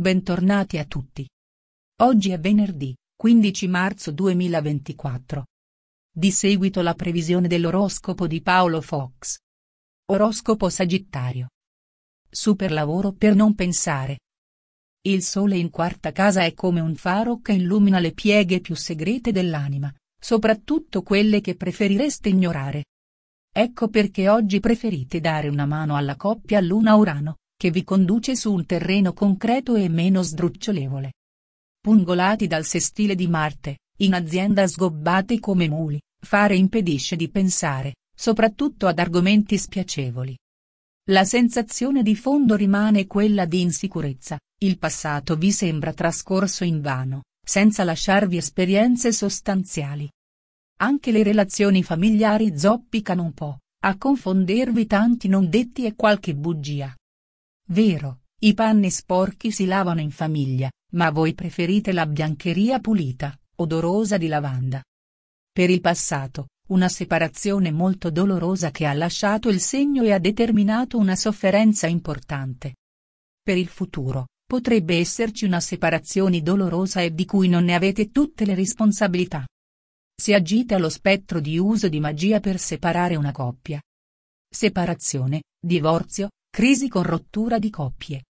Bentornati a tutti. Oggi è venerdì, 15 marzo 2024. Di seguito la previsione dell'oroscopo di Paolo Fox. Oroscopo Sagittario. Super lavoro per non pensare. Il sole in quarta casa è come un faro che illumina le pieghe più segrete dell'anima, soprattutto quelle che preferireste ignorare. Ecco perché oggi preferite dare una mano alla coppia Luna-Urano, che vi conduce su un terreno concreto e meno sdrucciolevole. Pungolati dal sestile di Marte, in azienda sgobbate come muli, fare impedisce di pensare, soprattutto ad argomenti spiacevoli. La sensazione di fondo rimane quella di insicurezza, il passato vi sembra trascorso in vano, senza lasciarvi esperienze sostanziali. Anche le relazioni familiari zoppicano un po', a confondervi tanti non detti e qualche bugia. Vero, i panni sporchi si lavano in famiglia, ma voi preferite la biancheria pulita, odorosa di lavanda. Per il passato, una separazione molto dolorosa che ha lasciato il segno e ha determinato una sofferenza importante. Per il futuro, potrebbe esserci una separazione dolorosa e di cui non ne avete tutte le responsabilità. Si agita allo spettro di uso di magia per separare una coppia. Separazione, divorzio, Crisi con rottura di coppie.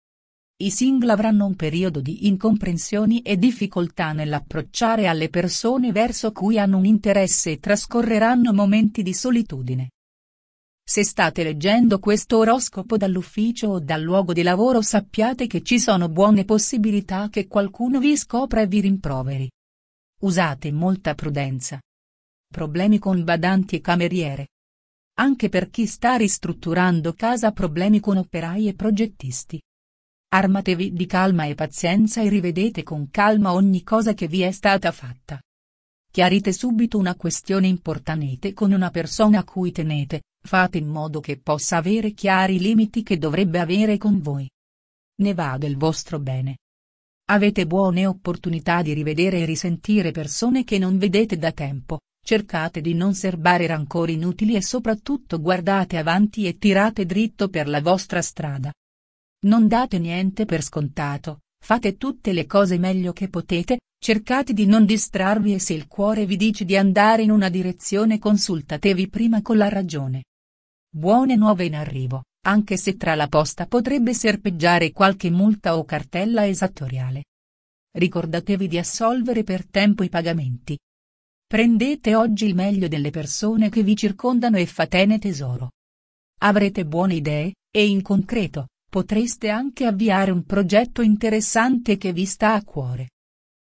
I single avranno un periodo di incomprensioni e difficoltà nell'approcciare alle persone verso cui hanno un interesse e trascorreranno momenti di solitudine. Se state leggendo questo oroscopo dall'ufficio o dal luogo di lavoro sappiate che ci sono buone possibilità che qualcuno vi scopra e vi rimproveri. Usate molta prudenza. Problemi con badanti e cameriere. Anche per chi sta ristrutturando casa problemi con operai e progettisti. Armatevi di calma e pazienza e rivedete con calma ogni cosa che vi è stata fatta. Chiarite subito una questione importante con una persona a cui tenete, fate in modo che possa avere chiari i limiti che dovrebbe avere con voi. Ne va del vostro bene. Avete buone opportunità di rivedere e risentire persone che non vedete da tempo, cercate di non serbare rancori inutili e soprattutto guardate avanti e tirate dritto per la vostra strada. Non date niente per scontato, fate tutte le cose meglio che potete, cercate di non distrarvi e se il cuore vi dice di andare in una direzione consultatevi prima con la ragione. Buone nuove in arrivo, anche se tra la posta potrebbe serpeggiare qualche multa o cartella esattoriale. Ricordatevi di assolvere per tempo i pagamenti, Prendete oggi il meglio delle persone che vi circondano e fatene tesoro. Avrete buone idee, e in concreto, potreste anche avviare un progetto interessante che vi sta a cuore.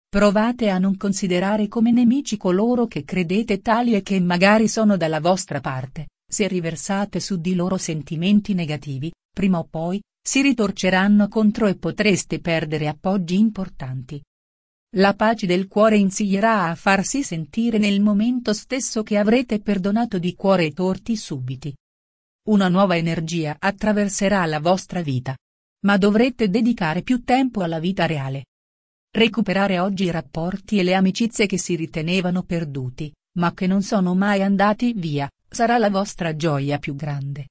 Provate a non considerare come nemici coloro che credete tali e che magari sono dalla vostra parte, se riversate su di loro sentimenti negativi, prima o poi, si ritorceranno contro e potreste perdere appoggi importanti. La pace del cuore insiglierà a farsi sentire nel momento stesso che avrete perdonato di cuore i torti subiti. Una nuova energia attraverserà la vostra vita. Ma dovrete dedicare più tempo alla vita reale. Recuperare oggi i rapporti e le amicizie che si ritenevano perduti, ma che non sono mai andati via, sarà la vostra gioia più grande.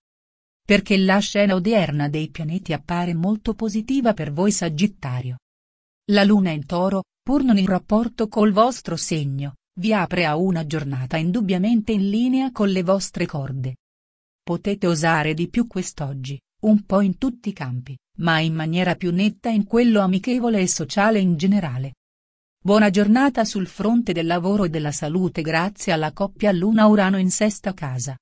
Perché la scena odierna dei pianeti appare molto positiva per voi Sagittario. La luna in toro, pur non in rapporto col vostro segno, vi apre a una giornata indubbiamente in linea con le vostre corde. Potete osare di più quest'oggi, un po' in tutti i campi, ma in maniera più netta in quello amichevole e sociale in generale. Buona giornata sul fronte del lavoro e della salute grazie alla coppia Luna-Urano in sesta casa.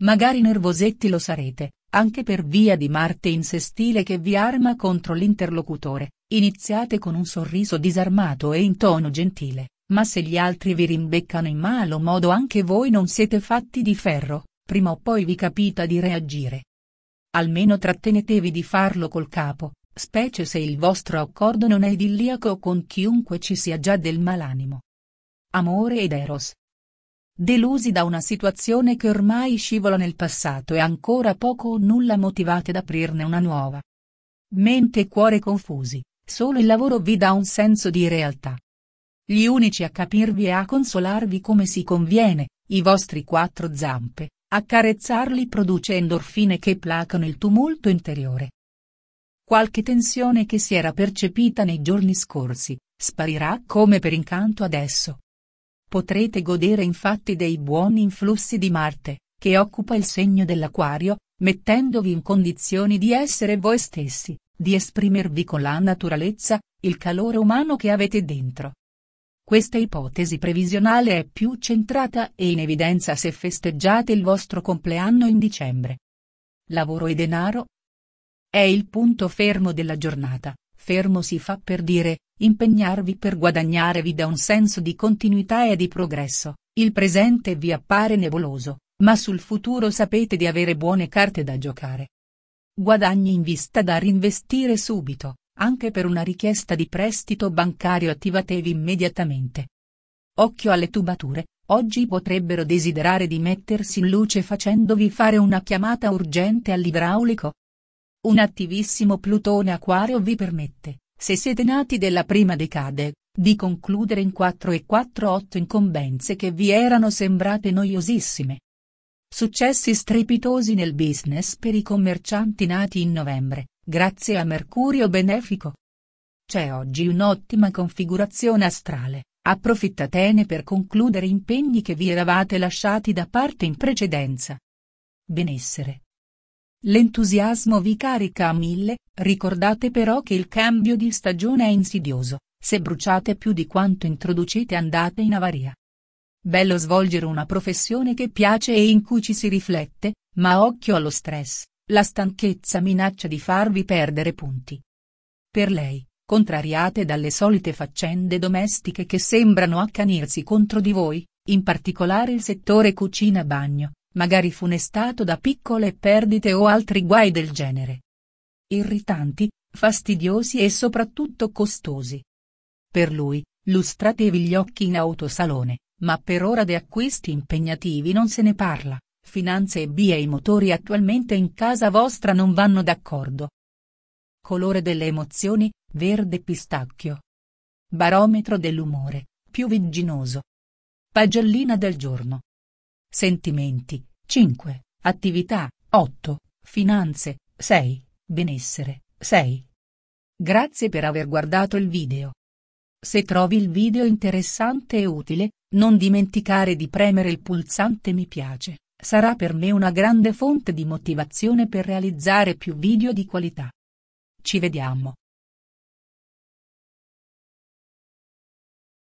Magari nervosetti lo sarete, anche per via di Marte in sestile che vi arma contro l'interlocutore, Iniziate con un sorriso disarmato e in tono gentile, ma se gli altri vi rimbeccano in malo modo anche voi non siete fatti di ferro, prima o poi vi capita di reagire. Almeno trattenetevi di farlo col capo, specie se il vostro accordo non è idilliaco con chiunque ci sia già del malanimo. Amore ed Eros. Delusi da una situazione che ormai scivola nel passato e ancora poco o nulla motivate ad aprirne una nuova. Mente e cuore confusi, Solo il lavoro vi dà un senso di realtà. Gli unici a capirvi e a consolarvi come si conviene, i vostri quattro zampe, accarezzarli produce endorfine che placano il tumulto interiore. Qualche tensione che si era percepita nei giorni scorsi, sparirà come per incanto adesso. Potrete godere infatti dei buoni influssi di Marte, che occupa il segno dell'acquario, mettendovi in condizioni di essere voi stessi, di esprimervi con la naturalezza, il calore umano che avete dentro. Questa ipotesi previsionale è più centrata e in evidenza se festeggiate il vostro compleanno in dicembre. Lavoro e denaro? È il punto fermo della giornata, fermo si fa per dire, impegnarvi per guadagnarevi da un senso di continuità e di progresso, il presente vi appare nebuloso, ma sul futuro sapete di avere buone carte da giocare. Guadagni in vista da reinvestire subito, anche per una richiesta di prestito bancario attivatevi immediatamente. Occhio alle tubature, oggi potrebbero desiderare di mettersi in luce facendovi fare una chiamata urgente all'idraulico. Un attivissimo Plutone Aquario vi permette, se siete nati della prima decade, di concludere in 4 e 4-8 incombenze che vi erano sembrate noiosissime. Successi strepitosi nel business per i commercianti nati in novembre, grazie a Mercurio Benefico. C'è oggi un'ottima configurazione astrale, approfittatene per concludere impegni che vi eravate lasciati da parte in precedenza. Benessere. L'entusiasmo vi carica a mille, ricordate però che il cambio di stagione è insidioso, se bruciate più di quanto introducete andate in avaria. Bello svolgere una professione che piace e in cui ci si riflette, ma occhio allo stress, la stanchezza minaccia di farvi perdere punti. Per lei, contrariate dalle solite faccende domestiche che sembrano accanirsi contro di voi, in particolare il settore cucina-bagno, magari funestato da piccole perdite o altri guai del genere. Irritanti, fastidiosi e soprattutto costosi. Per lui, lustratevi gli occhi in autosalone, ma per ora di acquisti impegnativi non se ne parla, finanze e B e i motori attualmente in casa vostra non vanno d'accordo. Colore delle emozioni, verde pistacchio. Barometro dell'umore, più vigginoso. Pagellina del giorno. Sentimenti, 5, attività, 8, finanze, 6, benessere, 6. Grazie per aver guardato il video. Se trovi il video interessante e utile, non dimenticare di premere il pulsante mi piace, sarà per me una grande fonte di motivazione per realizzare più video di qualità. Ci vediamo.